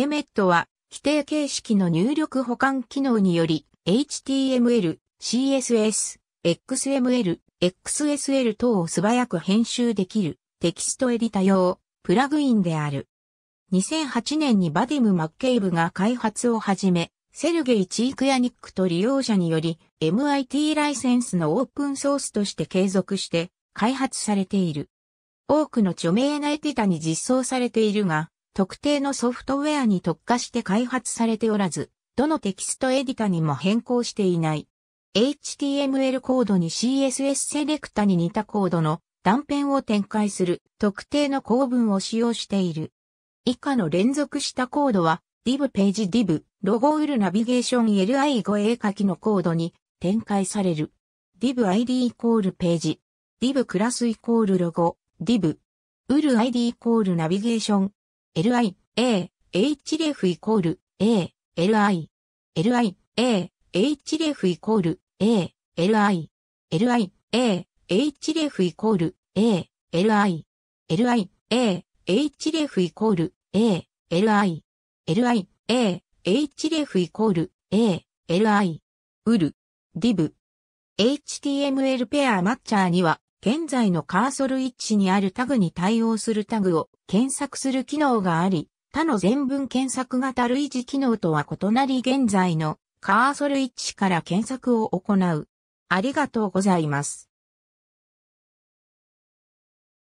エメットは、規定形式の入力保管機能により、HTML、CSS、XML、XSL 等を素早く編集できるテキストエディタ用プラグインである。2008年にバディム・マッケイブが開発を始め、セルゲイ・チークヤニックと利用者により MIT ライセンスのオープンソースとして継続して開発されている。多くの著名なエディタに実装されているが、特定のソフトウェアに特化して開発されておらず、どのテキストエディタにも変更していない。HTML コードに CSS セレクタに似たコードの断片を展開する特定の構文を使用している。以下の連続したコードは div ページ div ロゴウルナビゲーション li5a 書きのコードに展開される。div id イコールページ div クラスイコールロゴ div ウル id イコールナビゲーション li, a, href イコール a, li, li, a, href イコール a, li, li, a, href イコール a, li, li, a, href イコール a, li, li, a, href イコール a, li, ウル、div、html ペアマッチャーには、現在のカーソル位置にあるタグに対応するタグを検索する機能があり、他の全文検索型類似機能とは異なり現在のカーソル位置から検索を行う。ありがとうございます。